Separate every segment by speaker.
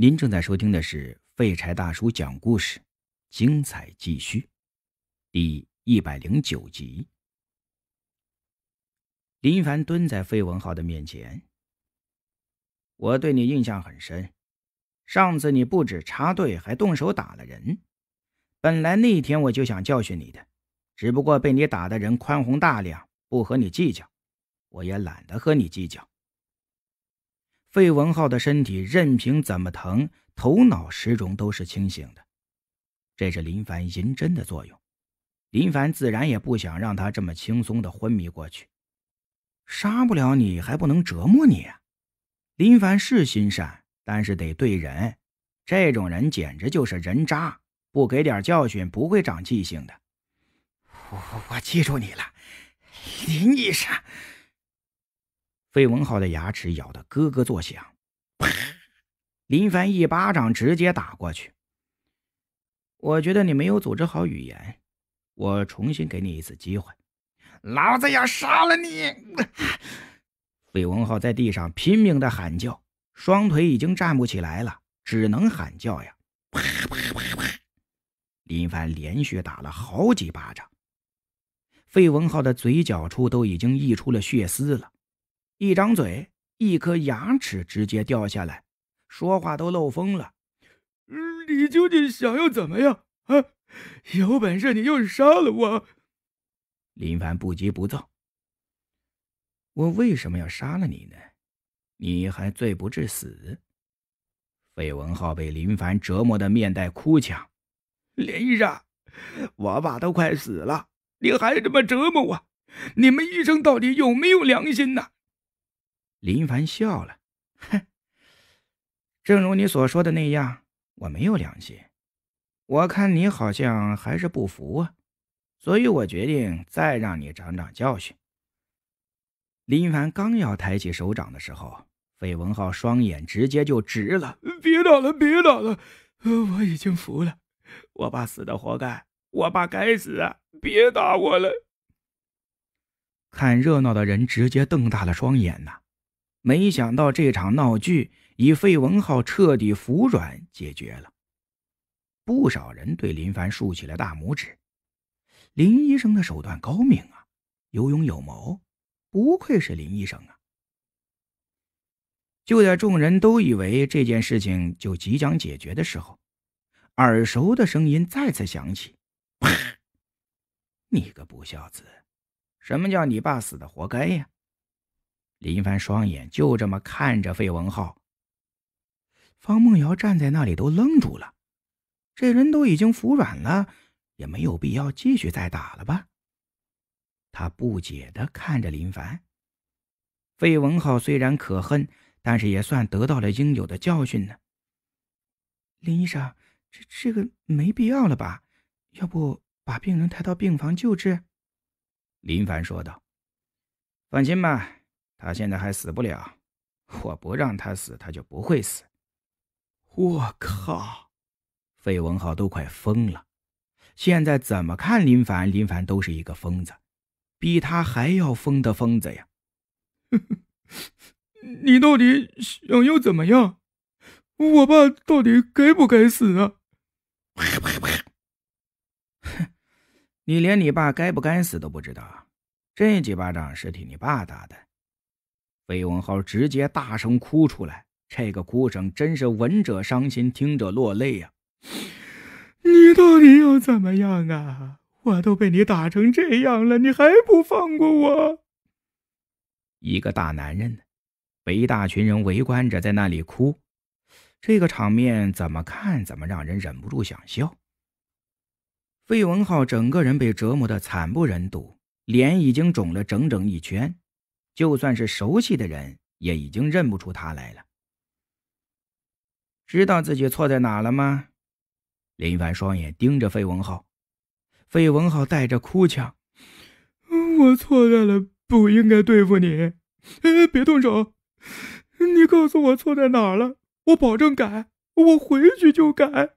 Speaker 1: 您正在收听的是《废柴大叔讲故事》，精彩继续，第一百零九集。林凡蹲在费文浩的面前，我对你印象很深。上次你不止插队，还动手打了人。本来那天我就想教训你的，只不过被你打的人宽宏大量，不和你计较，我也懒得和你计较。魏文浩的身体任凭怎么疼，头脑始终都是清醒的。这是林凡银针的作用。林凡自然也不想让他这么轻松的昏迷过去。杀不了你还不能折磨你啊！林凡是心善，但是得对人。这种人简直就是人渣，不给点教训不会长记性的。我我记住你了，林医生。费文浩的牙齿咬得咯咯作响，啪！林凡一巴掌直接打过去。我觉得你没有组织好语言，我重新给你一次机会。老子要杀了你！费文浩在地上拼命的喊叫，双腿已经站不起来了，只能喊叫呀！啪啪啪啪！林凡连续打了好几巴掌，费文浩的嘴角处都已经溢出了血丝了。一张嘴，一颗牙齿直接掉下来，说话都漏风了。你究竟想要怎么样啊？有本事你就杀了我！林凡不急不躁。我为什么要杀了你呢？你还罪不至死。费文浩被林凡折磨的面带哭腔。林医生，我爸都快死了，你还这么折磨我？你们医生到底有没有良心呢？林凡笑了，哼，正如你所说的那样，我没有良心。我看你好像还是不服啊，所以我决定再让你长长教训。林凡刚要抬起手掌的时候，费文浩双眼直接就直了：“别打了，别打了，我已经服了，我爸死的活该，我爸该死！啊！别打我了。”看热闹的人直接瞪大了双眼呐。没想到这场闹剧以费文浩彻底服软解决了，不少人对林凡竖起了大拇指。林医生的手段高明啊，有勇有谋，不愧是林医生啊！就在众人都以为这件事情就即将解决的时候，耳熟的声音再次响起：“啪！你个不孝子，什么叫你爸死的活该呀？”林凡双眼就这么看着费文浩。方梦瑶站在那里都愣住了，这人都已经服软了，也没有必要继续再打了吧？他不解的看着林凡。费文浩虽然可恨，但是也算得到了应有的教训呢。林医生，这这个没必要了吧？要不把病人抬到病房救治？林凡说道：“放心吧。”他现在还死不了，我不让他死，他就不会死。我靠！费文浩都快疯了。现在怎么看林凡，林凡都是一个疯子，比他还要疯的疯子呀！你到底想要怎么样？我爸到底该不该死啊？你连你爸该不该死都不知道？这几巴掌是替你爸打的。费文浩直接大声哭出来，这个哭声真是闻者伤心，听者落泪呀！你到底要怎么样啊？我都被你打成这样了，你还不放过我？一个大男人呢，被一大群人围观着在那里哭，这个场面怎么看怎么让人忍不住想笑。费文浩整个人被折磨的惨不忍睹，脸已经肿了整整一圈。就算是熟悉的人，也已经认不出他来了。知道自己错在哪了吗？林凡双眼盯着费文浩，费文浩带着哭腔：“我错在了，不应该对付你。别动手，你告诉我错在哪了，我保证改，我回去就改。”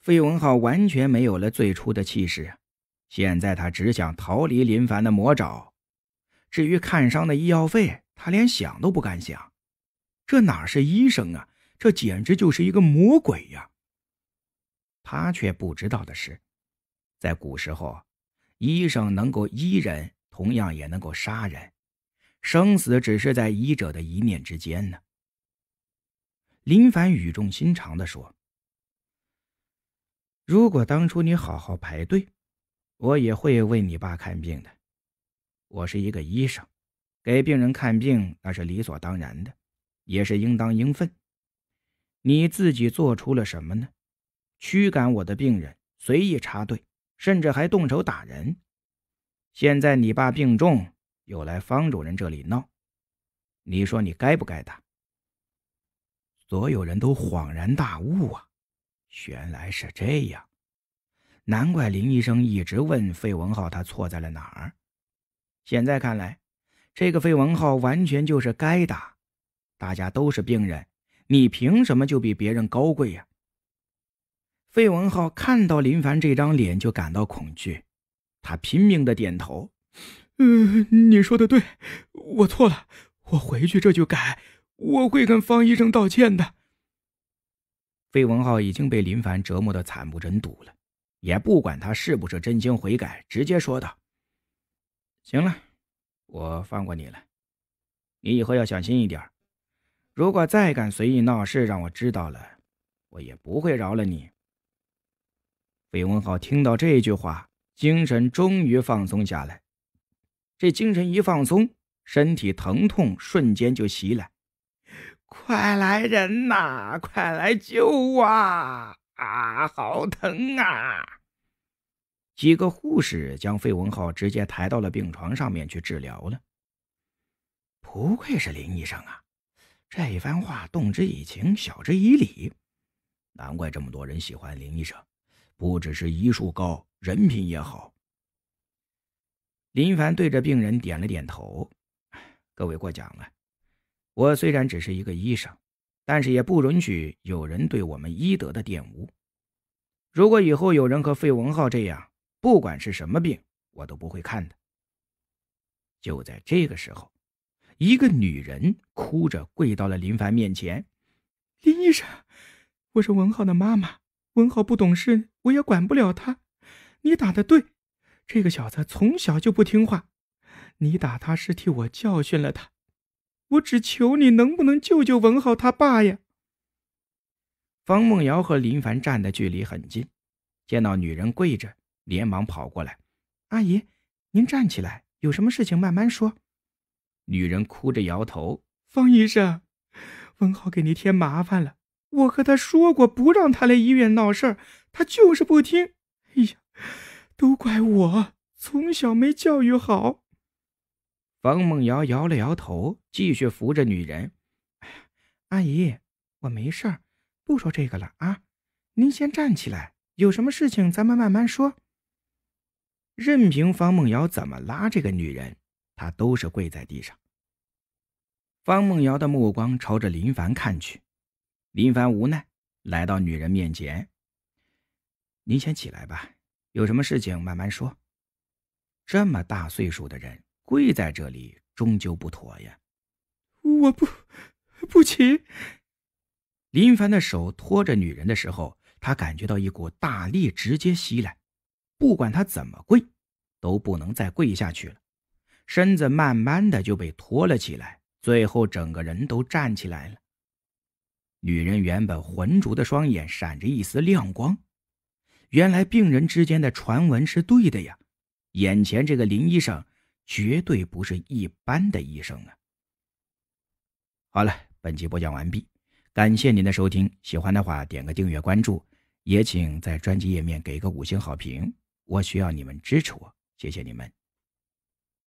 Speaker 1: 费文浩完全没有了最初的气势，现在他只想逃离林凡的魔爪。至于看伤的医药费，他连想都不敢想。这哪是医生啊？这简直就是一个魔鬼呀！他却不知道的是，在古时候，医生能够医人，同样也能够杀人。生死只是在医者的一念之间呢。林凡语重心长的说：“如果当初你好好排队，我也会为你爸看病的。”我是一个医生，给病人看病那是理所当然的，也是应当应分。你自己做出了什么呢？驱赶我的病人，随意插队，甚至还动手打人。现在你爸病重，又来方主任这里闹，你说你该不该打？所有人都恍然大悟啊！原来是这样，难怪林医生一直问费文浩他错在了哪儿。现在看来，这个费文浩完全就是该打。大家都是病人，你凭什么就比别人高贵呀？费文浩看到林凡这张脸就感到恐惧，他拼命的点头：“嗯，你说的对，我错了，我回去这就改，我会跟方医生道歉的。”费文浩已经被林凡折磨的惨不忍睹了，也不管他是不是真心悔改，直接说道。行了，我放过你了。你以后要小心一点，如果再敢随意闹事，让我知道了，我也不会饶了你。费文浩听到这句话，精神终于放松下来。这精神一放松，身体疼痛瞬间就袭来。快来人呐！快来救啊！啊，好疼啊！几个护士将费文浩直接抬到了病床上面去治疗了。不愧是林医生啊，这一番话动之以情，晓之以理，难怪这么多人喜欢林医生，不只是医术高，人品也好。林凡对着病人点了点头：“各位过奖了，我虽然只是一个医生，但是也不允许有人对我们医德的玷污。如果以后有人和费文浩这样……”不管是什么病，我都不会看的。就在这个时候，一个女人哭着跪到了林凡面前：“林医生，我是文浩的妈妈，文浩不懂事，我也管不了他。你打的对，这个小子从小就不听话，你打他是替我教训了他。我只求你，能不能救救文浩他爸呀？”方梦瑶和林凡站的距离很近，见到女人跪着。连忙跑过来，阿姨，您站起来，有什么事情慢慢说。女人哭着摇头：“方医生，文浩给您添麻烦了。我和他说过不让他来医院闹事儿，他就是不听。哎呀，都怪我，从小没教育好。”方梦瑶摇了摇头，继续扶着女人：“哎呀，阿姨，我没事儿，不说这个了啊。您先站起来，有什么事情咱们慢慢说。”任凭方梦瑶怎么拉这个女人，她都是跪在地上。方梦瑶的目光朝着林凡看去，林凡无奈来到女人面前：“您先起来吧，有什么事情慢慢说。这么大岁数的人跪在这里，终究不妥呀。”“我不，不起。”林凡的手托着女人的时候，他感觉到一股大力直接袭来，不管他怎么跪。都不能再跪下去了，身子慢慢的就被拖了起来，最后整个人都站起来了。女人原本浑浊的双眼闪着一丝亮光，原来病人之间的传闻是对的呀！眼前这个林医生绝对不是一般的医生啊！好了，本集播讲完毕，感谢您的收听，喜欢的话点个订阅关注，也请在专辑页面给个五星好评，我需要你们支持我。谢谢你们。